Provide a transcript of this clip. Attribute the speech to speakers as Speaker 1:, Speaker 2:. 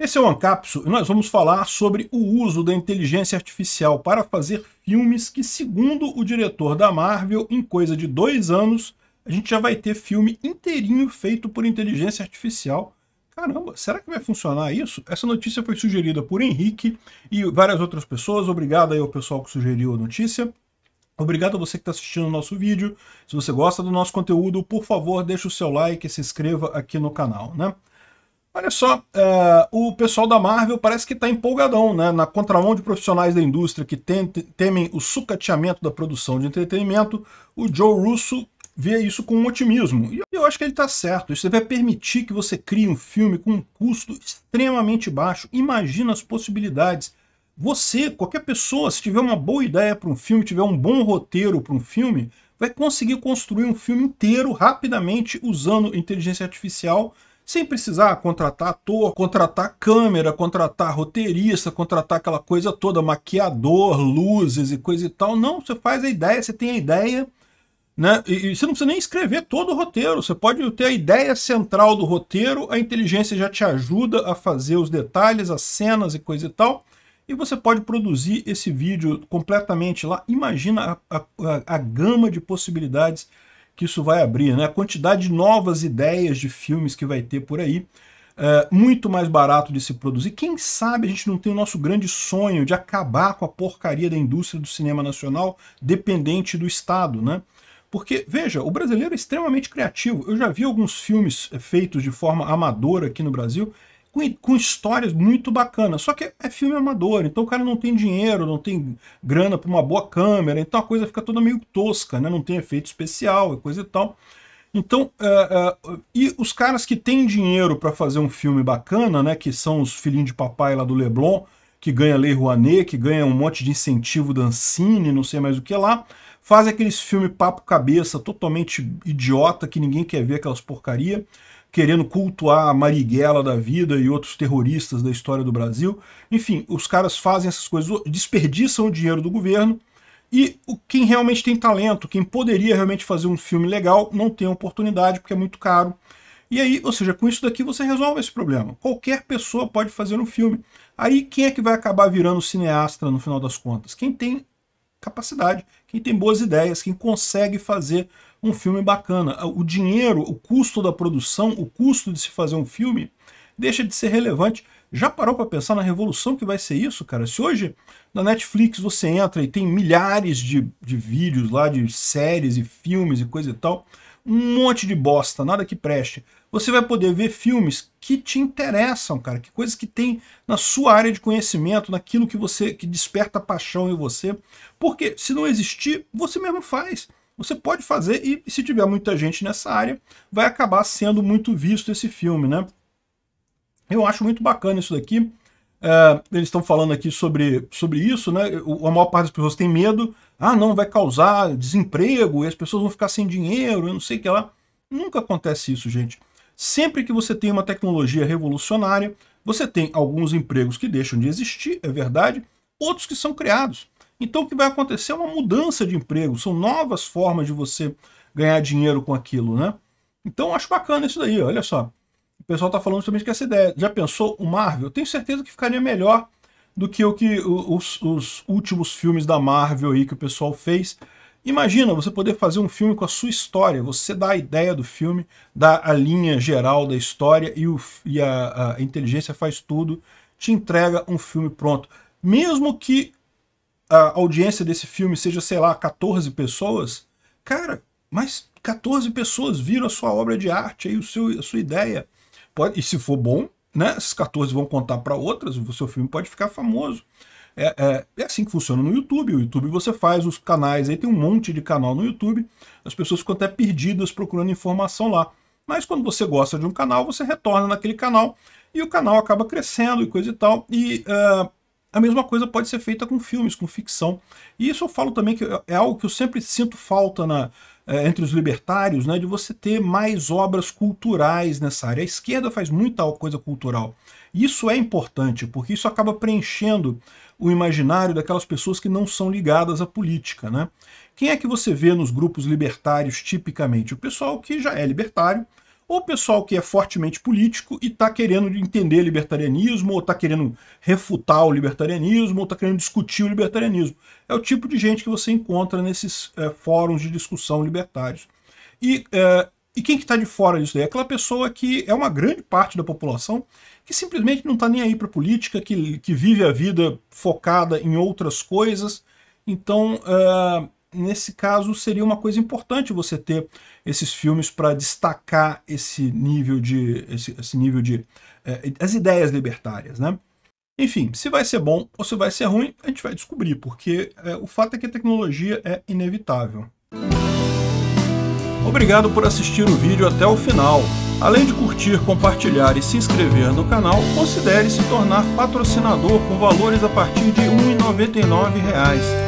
Speaker 1: Esse é o Ancapso e nós vamos falar sobre o uso da inteligência artificial para fazer filmes que, segundo o diretor da Marvel, em coisa de dois anos, a gente já vai ter filme inteirinho feito por inteligência artificial. Caramba, será que vai funcionar isso? Essa notícia foi sugerida por Henrique e várias outras pessoas. Obrigado aí ao pessoal que sugeriu a notícia. Obrigado a você que está assistindo o nosso vídeo. Se você gosta do nosso conteúdo, por favor, deixe o seu like e se inscreva aqui no canal, né? Olha só, uh, o pessoal da Marvel parece que está empolgadão, né? Na contramão de profissionais da indústria que tem, temem o sucateamento da produção de entretenimento, o Joe Russo vê isso com otimismo. E eu acho que ele está certo. Isso vai permitir que você crie um filme com um custo extremamente baixo. Imagina as possibilidades. Você, qualquer pessoa, se tiver uma boa ideia para um filme, tiver um bom roteiro para um filme, vai conseguir construir um filme inteiro rapidamente usando inteligência artificial sem precisar contratar ator, contratar câmera, contratar roteirista, contratar aquela coisa toda, maquiador, luzes e coisa e tal. Não, você faz a ideia, você tem a ideia, né? E, e você não precisa nem escrever todo o roteiro, você pode ter a ideia central do roteiro, a inteligência já te ajuda a fazer os detalhes, as cenas e coisa e tal e você pode produzir esse vídeo completamente lá. Imagina a, a, a, gama de possibilidades que isso vai abrir, né? A quantidade de novas ideias de filmes que vai ter por aí, é, muito mais barato de se produzir. Quem sabe a gente não tem o nosso grande sonho de acabar com a porcaria da indústria do cinema nacional dependente do Estado, né? Porque, veja, o brasileiro é extremamente criativo. Eu já vi alguns filmes é, feitos de forma amadora aqui no Brasil com, com histórias muito bacanas. Só que é filme amador, então o cara não tem dinheiro, não tem grana para uma boa câmera, então a coisa fica toda meio tosca, né? Não tem efeito especial e coisa e tal. Então, uh, uh, e os caras que têm dinheiro para fazer um filme bacana, né, que são os filhinhos de papai lá do Leblon, que ganha Lei Rouanet, que ganha um monte de incentivo da Ancine, não sei mais o que lá, fazem aqueles filmes papo cabeça totalmente idiota que ninguém quer ver aquelas porcaria querendo cultuar a Marighella da vida e outros terroristas da história do Brasil. Enfim, os caras fazem essas coisas, desperdiçam o dinheiro do governo e quem realmente tem talento, quem poderia realmente fazer um filme legal, não tem oportunidade porque é muito caro. E aí, ou seja, com isso daqui você resolve esse problema. Qualquer pessoa pode fazer um filme. Aí quem é que vai acabar virando cineasta no final das contas? Quem tem capacidade, quem tem boas ideias, quem consegue fazer um filme bacana. O dinheiro, o custo da produção, o custo de se fazer um filme, deixa de ser relevante. Já parou para pensar na revolução que vai ser isso, cara? Se hoje na Netflix você entra e tem milhares de, de vídeos lá, de séries e filmes e coisa e tal, um monte de bosta, nada que preste. Você vai poder ver filmes que te interessam, cara, que coisas que tem na sua área de conhecimento, naquilo que você que desperta paixão em você, porque se não existir, você mesmo faz. Você pode fazer e se tiver muita gente nessa área, vai acabar sendo muito visto esse filme, né? Eu acho muito bacana isso daqui. É, eles estão falando aqui sobre, sobre isso, né? a maior parte das pessoas tem medo. Ah, não, vai causar desemprego e as pessoas vão ficar sem dinheiro, eu não sei o que lá. Nunca acontece isso, gente. Sempre que você tem uma tecnologia revolucionária, você tem alguns empregos que deixam de existir, é verdade, outros que são criados. Então o que vai acontecer é uma mudança de emprego, são novas formas de você ganhar dinheiro com aquilo, né? Então acho bacana isso daí, olha só. O pessoal está falando justamente que essa ideia. Já pensou o Marvel? Eu tenho certeza que ficaria melhor do que o que os, os últimos filmes da Marvel aí que o pessoal fez. Imagina você poder fazer um filme com a sua história, você dá a ideia do filme, dá a linha geral da história e, o, e a, a inteligência faz tudo, te entrega um filme pronto. Mesmo que a audiência desse filme seja, sei lá, 14 pessoas, cara, mas 14 pessoas viram a sua obra de arte, aí o seu, a sua ideia. Pode, e se for bom, né, esses 14 vão contar para outras, o seu filme pode ficar famoso. É, é, é, assim que funciona no YouTube. O YouTube você faz os canais, aí tem um monte de canal no YouTube, as pessoas ficam até perdidas procurando informação lá. Mas quando você gosta de um canal, você retorna naquele canal e o canal acaba crescendo e coisa e tal. E uh, a mesma coisa pode ser feita com filmes, com ficção. E isso eu falo também que é, é algo que eu sempre sinto falta na, é, entre os libertários, né, de você ter mais obras culturais nessa área. A esquerda faz muita coisa cultural. Isso é importante, porque isso acaba preenchendo o imaginário daquelas pessoas que não são ligadas à política. Né? Quem é que você vê nos grupos libertários tipicamente? O pessoal que já é libertário, ou o pessoal que é fortemente político e está querendo entender libertarianismo, ou está querendo refutar o libertarianismo, ou está querendo discutir o libertarianismo. É o tipo de gente que você encontra nesses é, fóruns de discussão libertários. E, é, e quem que está de fora disso daí? É aquela pessoa que é uma grande parte da população que simplesmente não está nem aí para política, que, que vive a vida focada em outras coisas. Então, é, nesse caso seria uma coisa importante você ter esses filmes para destacar esse nível de esse, esse nível de é, as ideias libertárias, né? Enfim, se vai ser bom ou se vai ser ruim, a gente vai descobrir, porque é, o fato é que a tecnologia é inevitável. Obrigado por assistir o vídeo até o final. Além de curtir, compartilhar e se inscrever no canal, considere se tornar patrocinador com valores a partir de R$ 1,99